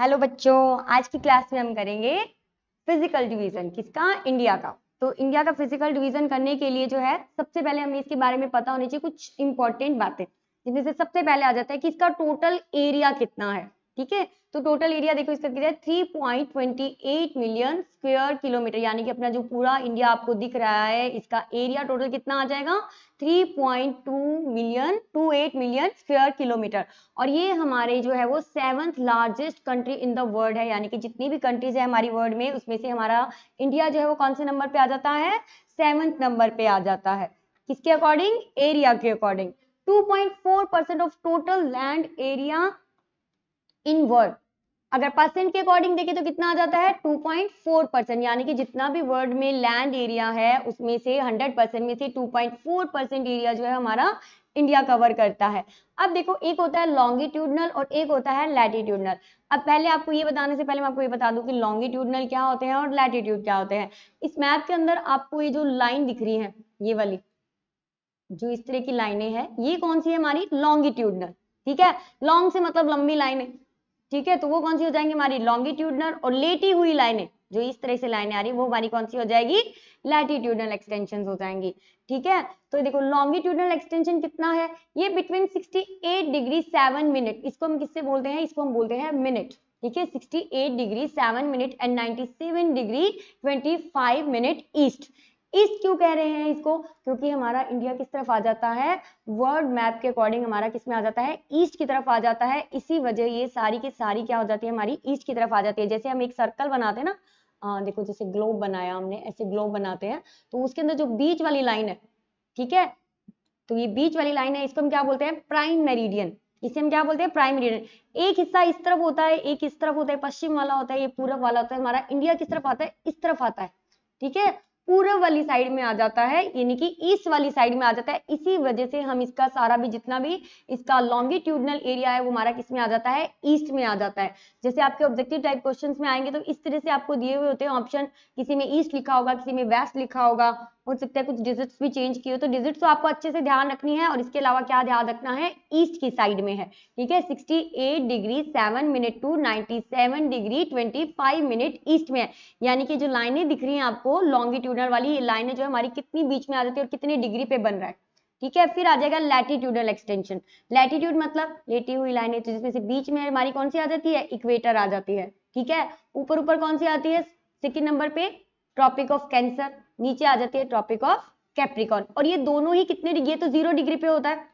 hello बच्चों आज की क्लास में हम करेंगे फिजिकल डिवीजन किसका इंडिया का तो इंडिया का फिजिकल डिवीजन करने के लिए जो है सबसे पहले हमें इसके बारे में पता होनी चाहिए कुछ इंपॉर्टेंट बातें जिनमें से सबसे पहले आ जाता है कि इसका टोटल एरिया कितना है ठीक है तो टोटल एरिया देखो इसका कितना three point twenty eight million square kilometer यानी कि अपना जो पूरा इंडिया आपको दिख रहा है इसका एरिया टोटल कितना आ जाएगा three point two million two eight million square kilometre और ये हमारे जो है वो seventh largest country in the world है यानी कि जितनी भी कंट्रीज है हमारी वर्ल्ड में उसमें से हमारा इंडिया जो है वो कौन से नंबर पे आ जाता है सेवन्थ नंबर पे आ जाता है किसके अकॉर्डिंग एरिया के according 2.4 of total land area in world अगर परसेंट के अकॉर्डिंग देखें तो कितना आ जाता है 2.4 परसेंट यानी कि जितना भी वर्ल्ड में लैंड एरिया है उसमें से 100 परसेंट में से 2.4 परसेंट एरिया जो है हमारा इंडिया कवर करता है अब देखो एक होता है लॉन्गिट्यूडनल और एक होता है लैटिट्यूडनल अब पहले आपको ये बताने से पहले मैं आपको ये बता दूं कि लॉन्गिट्यूडनल क्या होते हैं और लैटिट्यूड क्या होते हैं इस मैप के अंदर आपको ये जो लाइन दिख रही है ये वाली जो इस तरह की लाइनें हैं ये कौन सी है हमारी लॉन्गिट्यूडनल ठीक है लॉन्ग से मतलब लंबी लाइन है ठीक है तो वो कौन सी हो जाएंगे हमारी लॉन्गिट्यूडनल और लेटी हुई लाइनें जो इस तरह से लाइनें आ रही है वो हमारी कौन सी हो जाएगी लैटिट्यूडनल एक्सटेंशन हो जाएंगी ठीक है तो देखो लॉन्गिट्यूडनल एक्सटेंशन कितना है ये बिटवीन 68 डिग्री 7 मिनट इसको हम किससे बोलते हैं इसको हम बोलते हैं मिनट ठीक है 68 degree 7 minute and 97 degree 25 minute east इस क्यों कह रहे हैं इसको क्योंकि हमारा इंडिया किस तरफ आ जाता है वर्ल्ड मैप के अकॉर्डिंग हमारा किस में आ जाता है ईस्ट की तरफ आ जाता है इसी वजह ये सारी की सारी क्या हो जाती है हमारी ईस्ट की तरफ आ जाती है जैसे हम एक सर्कल बनाते हैं ना आ, देखो जैसे ग्लोब बनाया हमने ऐसे ग्लोब बनाते हैं तो उसके अंदर जो बीच वाली लाइन है ठीक है तो ये बीच वाली लाइन है इसको हम क्या बोलते हैं प्राइम मेरिडियन इसे हम क्या बोलते हैं प्राइम मेरिडियन एक हिस्सा इस तरफ होता है एक इस तरफ होता है पश्चिम वाला होता है ये पूर्व वाला होता है हमारा इंडिया किस तरफ आता है इस तरफ आता है ठीक है पूर्व वाली साइड में आ जाता है यानी कि ईस्ट वाली साइड में आ जाता है इसी वजह से हम इसका सारा भी जितना भी इसका लॉन्गिट्यूडनल एरिया है वो हमारा किस में आ जाता है ईस्ट में आ जाता है जैसे आपके ऑब्जेक्टिव टाइप क्वेश्चन में आएंगे तो इस तरह से आपको दिए हुए होते हैं ऑप्शन किसी में ईस्ट लिखा होगा किसी में वेस्ट लिखा होगा हो सकता है कुछ डिजिट्स भी चेंज किए हो तो डिजिट्स तो आपको अच्छे से ध्यान रखनी है और इसके अलावा क्या ध्यान रखना है ईस्ट की साइड में है ठीक है 68 degree 7 minute to 97 degree 25 minute east में है यानी कि जो लाइनें दिख रही हैं आपको लॉन्गिट्यूडल वाली ये लाइनें जो हमारी कितनी बीच में आ जाती है और कितनी डिग्री पे बन रहा है ठीक है फिर आ जाएगा लैटिट्यूडल एक्सटेंशन लैटिट्यूड मतलब लेटी हुई लाइने तो जिसमें से बीच में हमारी कौन सी आ जाती है इक्वेटर आ जाती है ठीक है ऊपर ऊपर कौन सी आती है सेकेंड नंबर पे ट्रॉपिक ऑफ कैंसर नीचे आ जाती है ट्रॉपिक ऑफ कैप्रिकॉन और ये दोनों ही कितने डिग्री तो जीरो डिग्री पे होता है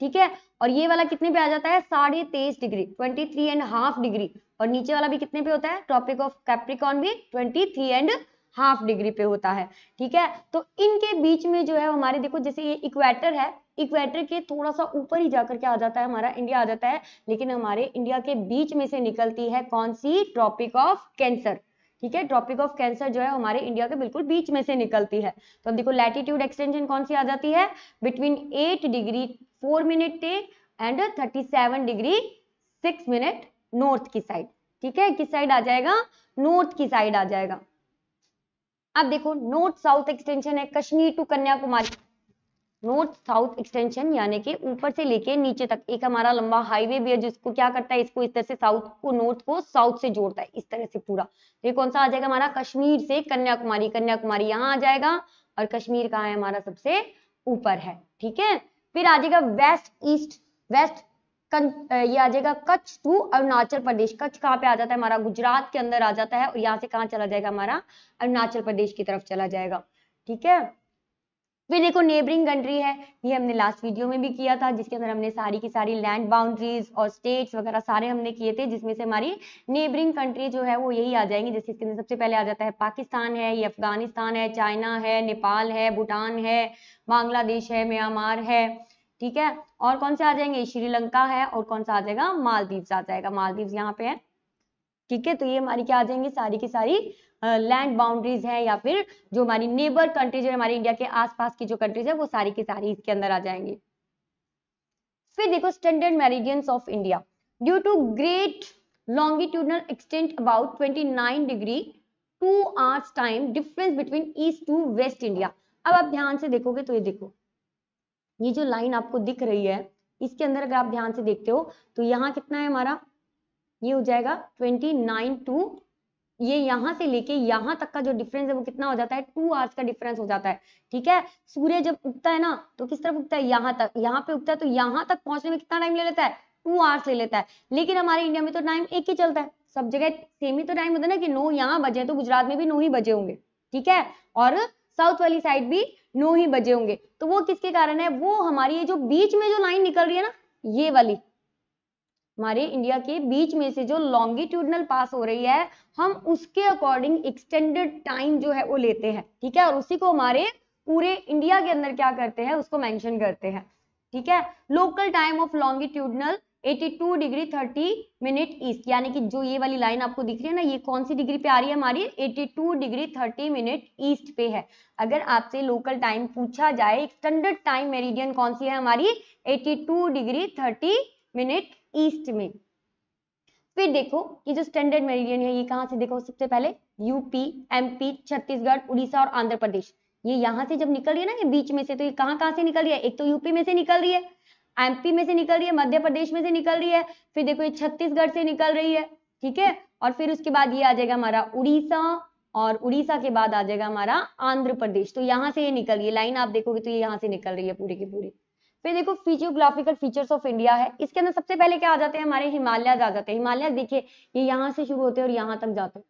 ठीक है और ये वाला कितने पे आ जाता है साढ़े तेईस degree twenty three and half degree और नीचे वाला भी कितने पे होता है ट्रॉपिक ऑफ कैप्रिकॉन भी twenty three and half degree पे होता है ठीक है तो इनके बीच में जो है हमारे देखो जैसे ये इक्वेटर है इक्वेटर के थोड़ा सा ऊपर ही जाकर के आ जाता है हमारा इंडिया आ जाता है लेकिन हमारे इंडिया के बीच में से निकलती है कौन सी ट्रॉपिक ऑफ कैंसर ठीक है ट्रॉपिक ऑफ कैंसर जो है हमारे इंडिया के बिल्कुल बीच में से निकलती है तो अब देखो लैटिट्यूड एक्सटेंशन कौन सी आ जाती है between eight degree four minute and thirty seven degree six minute north की साइड ठीक है किस साइड आ जाएगा नॉर्थ की साइड आ जाएगा अब देखो नॉर्थ साउथ एक्सटेंशन है Kashmir to Kanyakumari north south extension यानी कि ऊपर से लेके नीचे तक एक हमारा लंबा हाईवे भी है जिसको क्या करता है इसको इस तरह से साउथ को नॉर्थ को साउथ से जोड़ता है इस तरह से पूरा तो ये कौन सा आ जाएगा हमारा कश्मीर से कन्याकुमारी कन्याकुमारी यहाँ आ जाएगा और कश्मीर कहाँ है हमारा सबसे ऊपर है ठीक है फिर आ जाएगा वेस्ट ईस्ट वेस्ट ये आ जाएगा कच्छ टू अरुणाचल प्रदेश कच्छ कहाँ पे आ जाता है हमारा गुजरात के अंदर आ जाता है और यहाँ से कहाँ चला जाएगा हमारा अरुणाचल प्रदेश की तरफ चला जाएगा ठीक है फिर देखो नेबरिंग कंट्री है ये हमने लास्ट वीडियो में भी किया था जिसके अंदर हमने सारी की सारी लैंड बाउंड्रीज और स्टेट्स वगैरह सारे हमने किए थे जिसमें से हमारी नेबरिंग कंट्री जो है वो यही आ जाएंगी जैसे इसके अंदर सबसे पहले आ जाता है पाकिस्तान है ये अफगानिस्तान है चाइना है नेपाल है भूटान है बांग्लादेश है म्यांमार है ठीक है और कौन से आ जाएंगे श्रीलंका है और कौन सा आ जाएगा मालदीव्स आ जाएगा मालदीव्स यहाँ पे है ठीक है तो ये हमारी क्या आ जाएंगी सारी की सारी लैंड uh, बाउंड्रीज है या फिर जो हमारी नेबर कंट्रीज है हमारे इंडिया के आसपास की जो कंट्रीज है वो सारी की सारी इसके अंदर आ जाएंगी फिर देखो standard meridians of India due to great longitudinal extent about 29 degree two hours time difference between east to west India अब आप ध्यान से देखोगे तो ये देखो ये जो लाइन आपको दिख रही है इसके अंदर अगर आप ध्यान से देखते हो तो यहाँ कितना है हमारा ये हो जाएगा ट्वेंटी नाइन टू ये यहाँ से लेके यहाँ तक का जो डिफरेंस है वो कितना हो जाता है टू आवर्स का डिफरेंस हो जाता है ठीक है सूर्य जब उगता है ना तो किस तरफ उगता है यहाँ तक यहाँ पे उगता है तो यहाँ तक पहुंचने में कितना टाइम ले लेता है टू आवर्स ले लेता है लेकिन हमारे इंडिया में तो टाइम एक ही चलता है सब जगह सेम ही तो टाइम होता है ना कि नो यहाँ बजे तो गुजरात में भी नो ही बजे होंगे ठीक है और साउथ वाली साइड भी नो ही बजे होंगे तो वो किसके कारण है वो हमारी ये जो बीच में जो लाइन निकल रही है ना ये वाली हमारे इंडिया के बीच में से जो लॉन्गिट्यूडनल पास हो रही है हम उसके अकॉर्डिंग एक्सटेंडेड टाइम जो है वो लेते हैं ठीक है और उसी को हमारे पूरे इंडिया के अंदर क्या करते हैं उसको मेंशन करते हैं ठीक है local time of longitudinal 82 degree 30 minute east यानी कि जो ये वाली लाइन आपको दिख रही है ना ये कौन सी डिग्री पे आ रही है हमारी 82 डिग्री 30 मिनट ईस्ट पे है अगर आपसे लोकल टाइम पूछा जाए एक्सटेंडेड टाइम मेरिडियन कौन सी है हमारी 82 डिग्री 30 मिनट ईस्ट में फिर देखो कि जो स्टैंडर्ड मेरिडियन है ये कहां से देखो सबसे पहले यूपी एमपी छत्तीसगढ़ उड़ीसा और आंध्र प्रदेश ये यहां से जब निकल रही है ना ये बीच में से तो ये कहां कहां से निकल रही है एक तो यूपी में से निकल रही है एमपी में से निकल रही है मध्य प्रदेश में से निकल रही है फिर देखो ये छत्तीसगढ़ से निकल रही है ठीक है और फिर उसके बाद ये आ जाएगा हमारा उड़ीसा और उड़ीसा के बाद आ जाएगा हमारा आंध्र प्रदेश तो यहां से ये निकल रही है लाइन आप देखोगे तो ये यहाँ से निकल रही है पूरी की पूरी फिर देखो फिजियोग्राफिकल फीचर्स ऑफ इंडिया है इसके अंदर सबसे पहले क्या आ जाते हैं हमारे हिमालय आ जाते हैं हिमालय देखिए ये यहाँ से शुरू होते हैं और यहाँ तक जाते हैं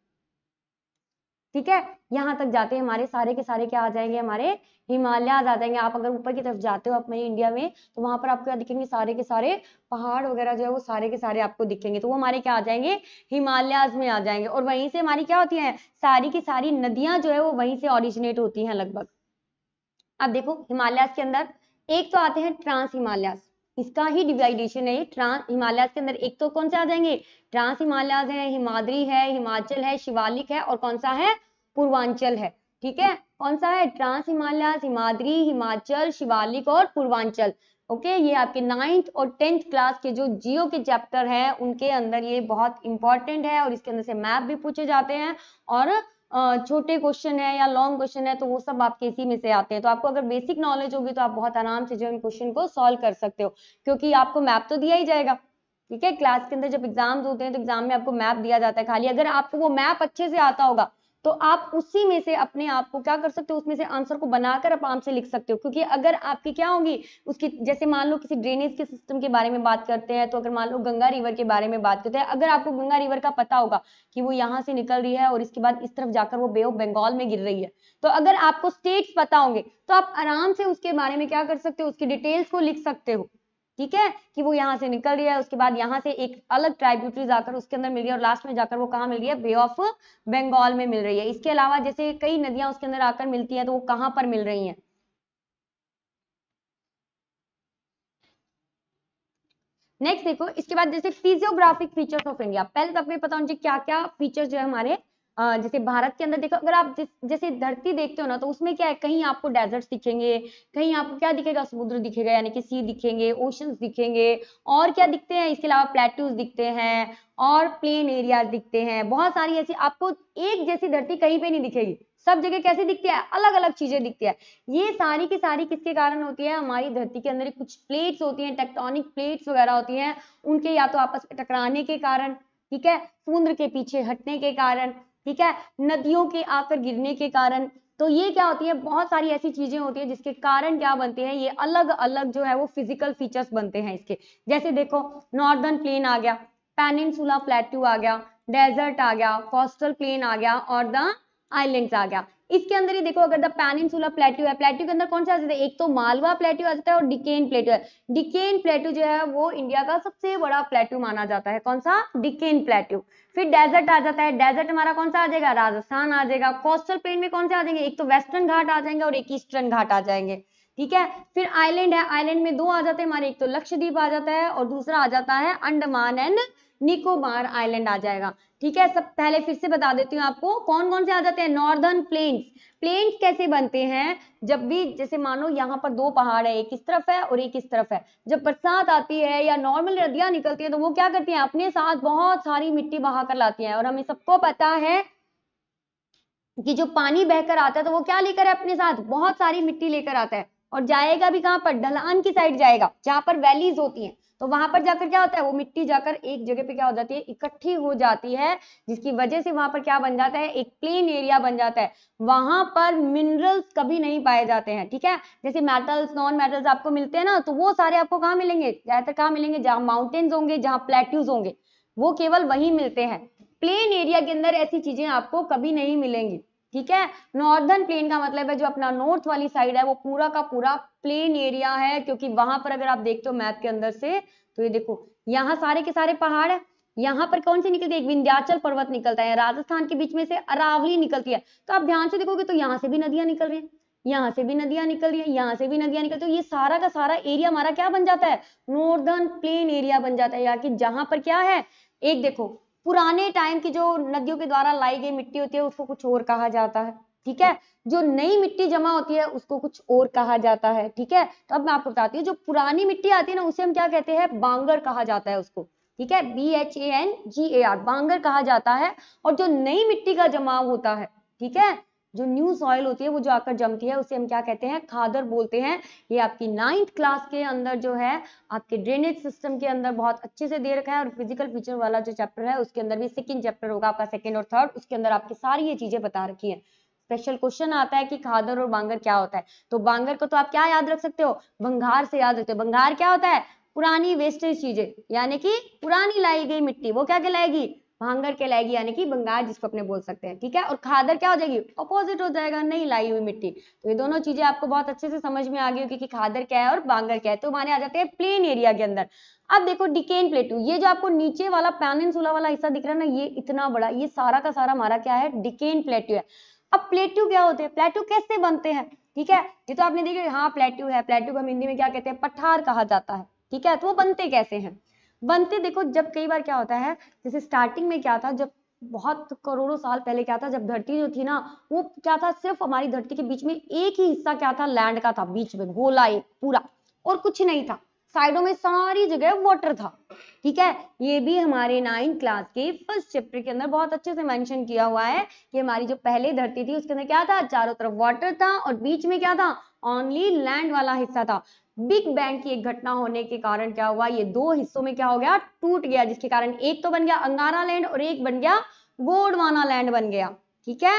ठीक है यहाँ तक जाते हैं हमारे सारे के सारे क्या आ जाएंगे हमारे हिमालय आ जाएंगे आप अगर ऊपर की तरफ जाते हो अपने इंडिया में तो वहां पर आपको क्या दिखेंगे सारे के सारे पहाड़ वगैरह जो है वो सारे के सारे आपको दिखेंगे तो वो हमारे क्या आ जाएंगे हिमालयाज में आ जाएंगे और वहीं से हमारी क्या होती है सारी की सारी नदियां जो है वो वहीं से ऑरिजिनेट होती है लगभग अब देखो हिमालयाज के अंदर एक तो आते हैं ट्रांस हिमालयास इसका ही डिवाइडेशन है ट्रांस हिमालयाज के अंदर एक तो कौन से आ जाएंगे ट्रांस हिमालयाज है हिमाद्री है हिमाचल है शिवालिक है और कौन सा है पूर्वांचल है ठीक है कौन सा है ट्रांस हिमालयाज हिमाद्री हिमाचल शिवालिक और पूर्वांचल ओके ये आपके नाइन्थ और टेंथ क्लास के जो जियो के चैप्टर है उनके अंदर ये बहुत इंपॉर्टेंट है और इसके अंदर से मैप भी पूछे जाते हैं और छोटे क्वेश्चन है या लॉन्ग क्वेश्चन है तो वो सब आपके इसी में से आते हैं तो आपको अगर बेसिक नॉलेज होगी तो आप बहुत आराम से जो इन क्वेश्चन को सॉल्व कर सकते हो क्योंकि आपको मैप तो दिया ही जाएगा ठीक है क्लास के अंदर जब एग्जाम्स होते हैं तो एग्जाम में आपको मैप दिया जाता है खाली अगर आपको वो मैप अच्छे से आता होगा तो आप उसी में से अपने आप को क्या कर सकते हो उसमें से आंसर को बनाकर आप आराम से लिख सकते हो क्योंकि अगर आपकी क्या होगी उसकी जैसे मान लो किसी ड्रेनेज के सिस्टम के बारे में बात करते हैं तो अगर मान लो गंगा रिवर के बारे में बात करते हैं अगर आपको गंगा रिवर का पता होगा कि वो यहाँ से निकल रही है और इसके बाद इस तरफ जाकर वो बे ऑफ बंगाल में गिर रही है तो अगर आपको स्टेट्स पता होंगे तो आप आराम से उसके बारे में क्या कर सकते हो उसकी डिटेल्स को लिख सकते हो ठीक है कि वो यहाँ से निकल रही है उसके बाद यहाँ से एक अलग ट्राइब्यूटरी जाकर उसके अंदर मिल रही है और लास्ट में जाकर वो कहाँ मिल रही है बे ऑफ बंगाल में मिल रही है इसके अलावा जैसे कई नदियां उसके अंदर आकर मिलती है तो वो कहाँ पर मिल रही है नेक्स्ट देखो इसके बाद जैसे फिजियोग्राफिक फीचर्स ऑफ इंडिया पहले तो आपको पता होना चाहिए क्या क्या फीचर्स जो है हमारे जैसे भारत के अंदर देखो अगर आप जैसे धरती देखते हो ना तो उसमें क्या है कहीं आपको डेजर्ट्स दिखेंगे कहीं आपको क्या दिखेगा समुद्र दिखेगा यानी कि सी दिखेंगे ओशन दिखेंगे और क्या दिखते हैं इसके अलावा प्लेट्यूज दिखते हैं और प्लेन एरिया दिखते हैं बहुत सारी ऐसी आपको एक जैसी धरती कहीं पे नहीं दिखेगी सब जगह कैसे दिखती है अलग अलग चीजें दिखती है ये सारी की सारी किसके कारण होती है हमारी धरती के अंदर कुछ प्लेट्स होती हैं टेक्टोनिक प्लेट्स वगैरह होती हैं उनके या तो आपस में टकराने के कारण ठीक है समुद्र के पीछे हटने के कारण ठीक है नदियों के आकर गिरने के कारण तो ये क्या होती है बहुत सारी ऐसी चीजें होती है जिसके कारण क्या बनते हैं ये अलग अलग जो है वो फिजिकल फीचर्स बनते हैं इसके जैसे देखो नॉर्दर्न प्लेन आ गया पेनिनसुला प्लेट्यू आ गया डेजर्ट आ गया कोस्टल प्लेन आ गया और द आइलैंड्स आ गया इसके अंदर ही देखो अगर द पैनिनसुलर प्लेट्यू है प्लेट्यू के अंदर कौन सा आ जाता है एक तो मालवा प्लेट्यू आ जाता है और डिकेन प्लेट्यू है डिकेन प्लेट्यू जो है वो इंडिया का सबसे बड़ा प्लेट्यू माना जाता है कौन सा डिकेन प्लेट्यू फिर डेजर्ट आ जाता है डेजर्ट हमारा कौन सा आ जाएगा राजस्थान आ जाएगा कोस्टल प्लेन में कौन से आ जाएंगे एक तो वेस्टर्न घाट आ जाएंगे और एक ईस्टर्न घाट आ जाएंगे ठीक है फिर आइलैंड है आइलैंड में दो आ जाते हैं हमारे एक तो लक्षद्वीप आ जाता है और दूसरा आ जाता है अंडमान एंड निकोबार आइलैंड आ जाएगा ठीक है सब पहले फिर से बता देती हूँ आपको कौन कौन से आ जाते हैं नॉर्दर्न प्लेन्स प्लेन्स कैसे बनते हैं जब भी जैसे मानो यहाँ पर दो पहाड़ है एक इस तरफ है और एक इस तरफ है जब बरसात आती है या नॉर्मल नदियां निकलती है तो वो क्या करती हैं अपने साथ बहुत सारी मिट्टी बहा कर लाती है और हमें सबको पता है कि जो पानी बहकर आता है तो वो क्या लेकर है अपने साथ बहुत सारी मिट्टी लेकर आता है और जाएगा भी कहाँ पर ढलान की साइड जाएगा जहां पर वैलीज होती हैं तो वहां पर जाकर क्या होता है वो मिट्टी जाकर एक जगह पे क्या हो जाती है इकट्ठी हो जाती है जिसकी वजह से वहां पर क्या बन जाता है एक प्लेन एरिया बन जाता है वहां पर मिनरल्स कभी नहीं पाए जाते हैं ठीक है जैसे मेटल्स नॉन मेटल्स आपको मिलते हैं ना तो वो सारे आपको कहाँ मिलेंगे ज्यादातर कहाँ मिलेंगे जहाँ माउंटेन्स होंगे जहाँ प्लेट्यूज होंगे वो केवल वही मिलते हैं प्लेन एरिया के अंदर ऐसी चीजें आपको कभी नहीं मिलेंगी ठीक है नॉर्दर्न प्लेन का मतलब है जो अपना नॉर्थ वाली साइड है वो पूरा का पूरा प्लेन एरिया है क्योंकि वहां पर अगर आप देखते हो मैप के अंदर से तो ये देखो यहाँ सारे के सारे पहाड़ है यहाँ पर कौन से निकलते हैं विंध्याचल पर्वत निकलता है राजस्थान के बीच में से अरावली निकलती है तो आप ध्यान से देखोगे तो यहाँ से भी नदियां निकल रही हैं यहाँ से भी नदियां निकल रही है यहाँ से भी नदियां निकलती है तो ये सारा का सारा एरिया हमारा क्या बन जाता है नॉर्दर्न प्लेन एरिया बन जाता है यहाँ की जहां पर क्या है एक देखो पुराने टाइम की जो नदियों के द्वारा लाई गई मिट्टी होती है उसको कुछ और कहा जाता है ठीक है जो नई मिट्टी जमा होती है उसको कुछ और कहा जाता है ठीक है तो अब मैं आपको बताती हूँ जो पुरानी मिट्टी आती है ना उसे हम क्या कहते हैं बांगर कहा जाता है उसको ठीक है B H A N G A R bangar कहा जाता है और जो नई मिट्टी का जमाव होता है ठीक है जो न्यू सॉइल होती है वो जो आकर जमती है उसे हम क्या कहते हैं खादर बोलते हैं ये आपकी नाइन्थ क्लास के अंदर जो है आपके ड्रेनेज सिस्टम के अंदर बहुत अच्छे से दे रखा है और फिजिकल फीचर वाला जो चैप्टर है उसके अंदर भी सेकंड चैप्टर होगा आपका सेकंड और थर्ड उसके अंदर आपकी सारी ये चीजें बता रखी है स्पेशल क्वेश्चन आता है कि खादर और बांगर क्या होता है तो बांगर को तो आप क्या याद रख सकते हो बंगार से याद रखते हो बंगार क्या होता है पुरानी वेस्टेज चीजें यानी कि पुरानी लाई गई मिट्टी वो क्या कहलाएगी भांगर कहलाएगी यानी कि बंगार जिसको अपने बोल सकते हैं ठीक है और खादर क्या हो जाएगी अपोजिट हो जाएगा नहीं लाई हुई मिट्टी तो ये दोनों चीजें आपको बहुत अच्छे से समझ में आ गई होगी कि खादर क्या है और बांगर क्या है तो माने आ जाते हैं प्लेन एरिया के अंदर अब देखो डिकेन प्लेटू ये जो आपको नीचे वाला पैनसुला वाला हिस्सा दिख रहा है ना ये इतना बड़ा ये सारा का सारा हमारा क्या है डिकेन प्लेट्यू है अब प्लेट्यू क्या होते हैं प्लेट्यू कैसे बनते हैं ठीक है ये तो आपने देखिए हाँ प्लेट्यू है प्लेट्यू को हम हिंदी में क्या कहते हैं पठार कहा जाता है ठीक है तो वो बनते कैसे हैं बनते देखो जब कई बार क्या होता है जैसे स्टार्टिंग में क्या था जब बहुत करोड़ों साल पहले क्या था जब धरती जो थी ना वो क्या था सिर्फ हमारी धरती के बीच में एक ही हिस्सा क्या था लैंड का था बीच में गोला एक पूरा और कुछ नहीं था साइडों में सारी जगह वाटर था ठीक है ये भी हमारे नाइन्थ क्लास के फर्स्ट चैप्टर के अंदर बहुत अच्छे से मेंशन किया हुआ है कि हमारी जो पहले धरती थी उसके अंदर क्या था चारों तरफ वाटर था और बीच में क्या था ओनली लैंड वाला हिस्सा था बिग बैंग की एक घटना होने के कारण क्या हुआ ये दो हिस्सों में क्या हो गया टूट गया जिसके कारण एक तो बन गया अंगारा लैंड और एक बन गया गोडवाना लैंड बन गया ठीक है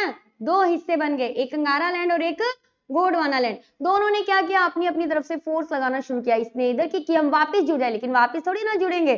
दो हिस्से बन गए एक अंगारा लैंड और एक वाना लैंड दोनों ने क्या किया अपनी अपनी तरफ से फोर्स लगाना शुरू किया इसने इधर की कि हम वापस जुड़ जाए लेकिन वापस थोड़ी ना जुड़ेंगे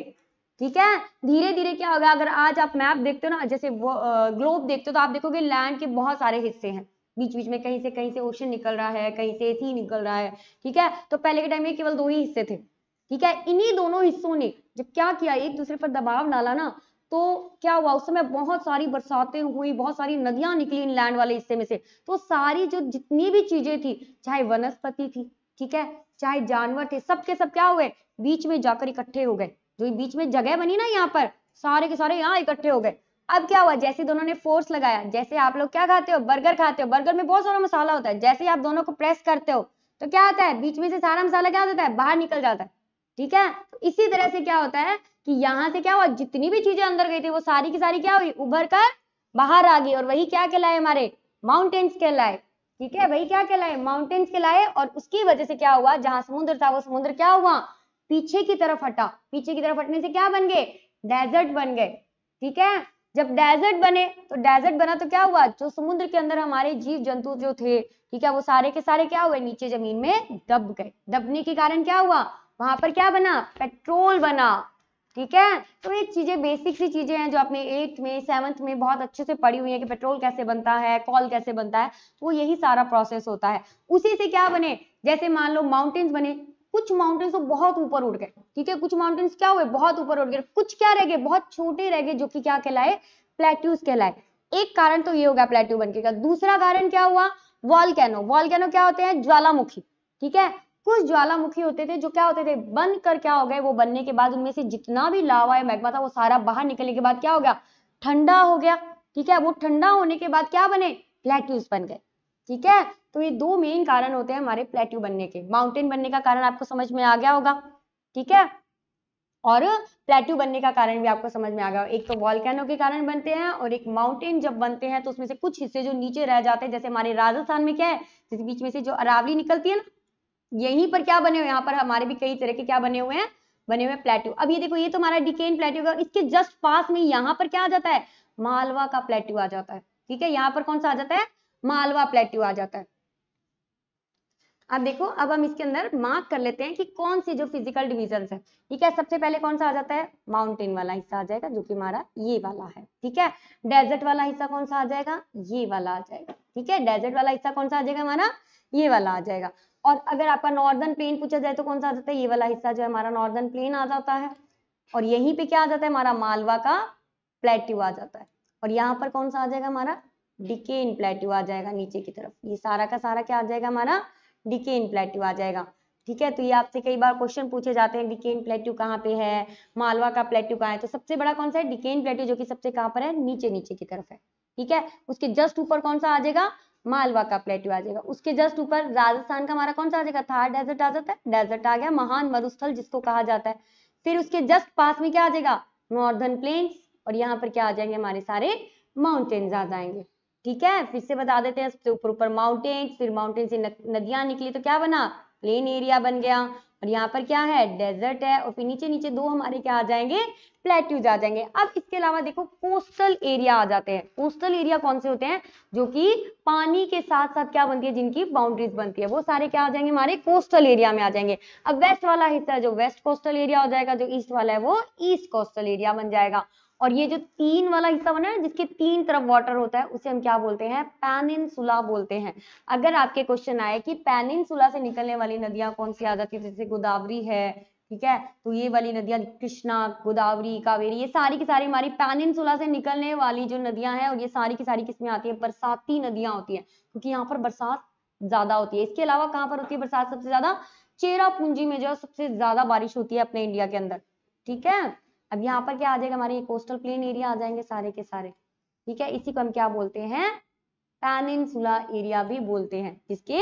ठीक है धीरे धीरे क्या होगा अगर आज आप मैप देखते हो ना जैसे ग्लोब देखते हो तो आप देखोगे लैंड के बहुत सारे हिस्से हैं बीच बीच में कहीं से कहीं से ओशन निकल रहा है कहीं से सी निकल रहा है ठीक है तो पहले के टाइम में केवल दो ही हिस्से थे ठीक है इन्हीं दोनों हिस्सों ने जब क्या किया एक दूसरे पर दबाव डाला ना तो क्या हुआ उस समय बहुत सारी बरसातें हुई बहुत सारी नदियां निकली इनलैंड वाले हिस्से में से तो सारी जो जितनी भी चीजें थी चाहे वनस्पति थी ठीक है चाहे जानवर थे सबके सब क्या हुए बीच में जाकर इकट्ठे हो गए जो बीच में जगह बनी ना यहाँ पर सारे के सारे यहाँ इकट्ठे हो गए अब क्या हुआ जैसे दोनों ने फोर्स लगाया जैसे आप लोग क्या खाते हो बर्गर खाते हो बर्गर में बहुत सारा मसाला होता है जैसे आप दोनों को प्रेस करते हो तो क्या होता है बीच में से सारा मसाला क्या होता है बाहर निकल जाता है ठीक है तो इसी तरह से क्या होता है कि यहां से क्या हुआ जितनी भी चीजें अंदर गई थी वो सारी की सारी क्या हुई उभर कर बाहर आ गई और वही क्या कहलाए हमारे माउंटेन्स कहलाए ठीक है वही क्या कहलाए माउंटेन्स कहलाए और उसकी वजह से क्या हुआ जहां समुद्र था वो समुद्र क्या हुआ पीछे की तरफ हटा पीछे की तरफ हटने से क्या बन गए डेजर्ट बन गए ठीक है जब डेजर्ट बने तो डेजर्ट बना तो क्या हुआ जो समुद्र के अंदर हमारे जीव जंतु जो थे ठीक है वो सारे के सारे क्या हुए नीचे जमीन में दब गए दबने के कारण क्या हुआ वहां पर क्या बना पेट्रोल बना ठीक है तो ये चीज़ें बेसिक सी चीज़ें हैं जो आपने एट्थ में सेवंथ में बहुत अच्छे से पढ़ी हुई है कि पेट्रोल कैसे बनता है कॉल कैसे बनता है तो वो यही सारा प्रोसेस होता है उसी से क्या बने जैसे मान लो माउंटेन्स बने कुछ माउंटेन्स तो बहुत ऊपर उड़ गए ठीक है कुछ माउंटेन्स क्या हुए बहुत ऊपर उड़ गए कुछ क्या रह गए बहुत छोटे रह गए जो कि क्या कहलाए प्लेट्यूज कहलाए एक कारण तो ये होगा प्लेट्यू बन के दूसरा कारण क्या हुआ वॉलकैनो कैनो क्या होते हैं ज्वालामुखी ठीक है कुछ ज्वालामुखी होते थे जो क्या होते थे बन कर क्या हो गए वो बनने के बाद उनमें से जितना भी लावा या मैग्मा था वो सारा बाहर निकलने के बाद क्या हो गया ठंडा हो गया ठीक है वो ठंडा होने के बाद क्या बने प्लेट्यूज बन गए ठीक है तो ये दो मेन कारण होते हैं हमारे प्लेट्यू बनने के माउंटेन बनने का कारण आपको समझ में आ गया होगा ठीक है और प्लेट्यू बनने का कारण भी आपको समझ में आ गया एक तो वॉल्केनो के कारण बनते हैं और एक माउंटेन जब बनते हैं तो उसमें से कुछ हिस्से जो नीचे रह जाते हैं जैसे हमारे राजस्थान में क्या है जिस बीच में से जो अरावली निकलती है ना यहीं पर क्या बने हुए यहाँ पर हमारे भी कई तरह के क्या बने हुए हैं बने हुए प्लेट्यू अब ये देखो ये तो हमारा डिकेन प्लेट्यू का इसके जस्ट पास में यहाँ पर क्या आ जाता है मालवा का प्लेट्यू आ जाता है ठीक है यहाँ पर कौन सा आ जाता है मालवा प्लेट्यू आ जाता है अब देखो अब हम इसके अंदर मार्क कर लेते हैं कि कौन सी जो फिजिकल डिविजन है ठीक है सबसे पहले कौन सा आ जाता है माउंटेन वाला हिस्सा आ जाएगा जो कि हमारा ये वाला है ठीक है डेजर्ट वाला हिस्सा कौन सा आ जाएगा ये वाला आ जाएगा ठीक है डेजर्ट वाला हिस्सा कौन सा आ जाएगा हमारा ये वाला आ जाएगा और अगर आपका नॉर्दर्न प्लेन पूछा जाए तो कौन सा आ जाता है ये वाला हिस्सा जो है हमारा नॉर्दर्न प्लेन आ जाता है और यहीं पे क्या आ जाता है हमारा मालवा का प्लेट्यू आ जाता है और यहाँ पर कौन सा आ जाएगा हमारा डिकेन प्लेट्यू आ जाएगा नीचे की तरफ ये सारा का सारा क्या आ जाएगा हमारा डिकेन प्लेट्यू आ जाएगा ठीक है तो ये आपसे कई बार क्वेश्चन पूछे जाते हैं डिकेन प्लेट्यू कहाँ पे है मालवा का प्लेट्यू कहाँ है तो सबसे बड़ा कौन सा है डिकेन प्लेट्यू जो कि सबसे कहाँ पर है नीचे नीचे की तरफ है ठीक है उसके जस्ट ऊपर कौन सा आ जाएगा मालवा का प्लेट्यू आ जाएगा उसके जस्ट ऊपर राजस्थान का हमारा कौन सा आ जाएगा थार डेजर्ट आ जाता है डेजर्ट आ गया महान मरुस्थल जिसको कहा जाता है फिर उसके जस्ट पास में क्या आ जाएगा नॉर्दर्न प्लेन्स और यहाँ पर क्या आ जाएंगे हमारे सारे माउंटेन्स आ जाएंगे ठीक है फिर से बता देते हैं सबसे ऊपर ऊपर माउंटेन फिर माउंटेन से नदियां निकली तो क्या बना प्लेन एरिया बन गया और यहाँ पर क्या है डेजर्ट है और फिर नीचे नीचे दो हमारे क्या आ जाएंगे प्लेट्यूज आ जाएंगे अब इसके अलावा देखो कोस्टल एरिया आ जाते हैं कोस्टल एरिया कौन से होते हैं जो कि पानी के साथ साथ क्या बनती है जिनकी बाउंड्रीज बनती है वो सारे क्या आ जाएंगे हमारे कोस्टल एरिया में आ जाएंगे अब वेस्ट वाला हिस्सा जो वेस्ट कोस्टल एरिया हो जाएगा जो ईस्ट वाला है वो ईस्ट कोस्टल एरिया बन जाएगा और ये जो तीन वाला हिस्सा बना है जिसके तीन तरफ वाटर होता है उसे हम क्या बोलते हैं पैनिनसुला बोलते हैं अगर आपके क्वेश्चन आए कि पैनिनसुला से निकलने वाली नदियां कौन सी आ जाती है जैसे गोदावरी है ठीक है तो ये वाली नदियां कृष्णा गोदावरी कावेरी ये सारी की सारी हमारी पैनिनसुला से निकलने वाली जो नदियां हैं और ये सारी की सारी किसमें आती है बरसाती नदियां होती है क्योंकि यहाँ पर बरसात ज्यादा होती है इसके अलावा कहाँ पर होती है बरसात सबसे ज्यादा चेरा पूंजी में जो है सबसे ज्यादा बारिश होती है अपने इंडिया के अंदर ठीक है अब यहाँ पर क्या आ जाएगा हमारे ये कोस्टल प्लेन एरिया आ जाएंगे सारे के सारे ठीक है इसी को हम क्या बोलते हैं पैनिनसुला एरिया भी बोलते हैं जिसके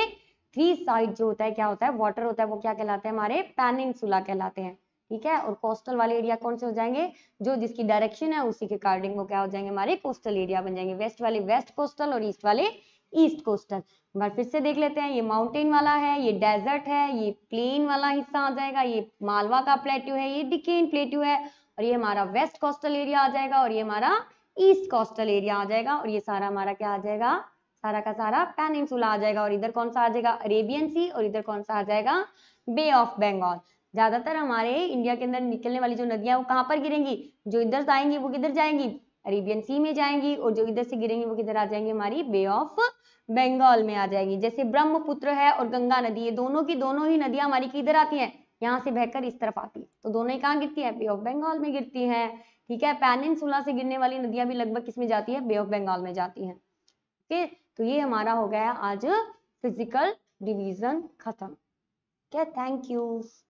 थ्री साइड जो होता है क्या होता है वाटर होता है वो क्या कहलाते हैं हमारे पैनिनसुला कहलाते हैं ठीक है और कोस्टल वाले एरिया कौन से हो जाएंगे जो जिसकी डायरेक्शन है उसी के अकॉर्डिंग वो क्या हो जाएंगे हमारे कोस्टल एरिया बन जाएंगे वेस्ट वाले वेस्ट कोस्टल और ईस्ट वाले ईस्ट कोस्टल बार फिर से देख लेते हैं ये माउंटेन वाला है ये डेजर्ट है ये प्लेन वाला हिस्सा आ जाएगा ये मालवा का प्लेट्यू है ये डिकेन प्लेट्यू है और ये हमारा वेस्ट कोस्टल एरिया आ जाएगा और ये हमारा ईस्ट कोस्टल एरिया आ जाएगा और ये सारा हमारा क्या आ जाएगा सारा का सारा पेनिनसुला आ जाएगा और इधर कौन सा आ जाएगा अरेबियन सी और इधर कौन सा आ जाएगा बे ऑफ बंगाल ज्यादातर हमारे इंडिया के अंदर निकलने वाली जो नदियां वो कहाँ पर गिरेंगी जो इधर से आएंगी वो किधर जाएंगी अरेबियन सी में जाएंगी और जो इधर से गिरेंगी वो किधर आ जाएंगी हमारी बे ऑफ बंगाल में आ जाएगी जैसे ब्रह्मपुत्र है और गंगा नदी ये दोनों की दोनों ही नदियां हमारी किधर आती है यहाँ से बहकर इस तरफ आती है तो दोनों ही कहाँ गिरती है बे ऑफ बंगाल में गिरती है ठीक है पेनिनसुला से गिरने वाली नदियां भी लगभग किसमें जाती है बे ऑफ बंगाल में जाती है ओके तो ये हमारा हो गया आज फिजिकल डिवीजन खत्म क्या थैंक यू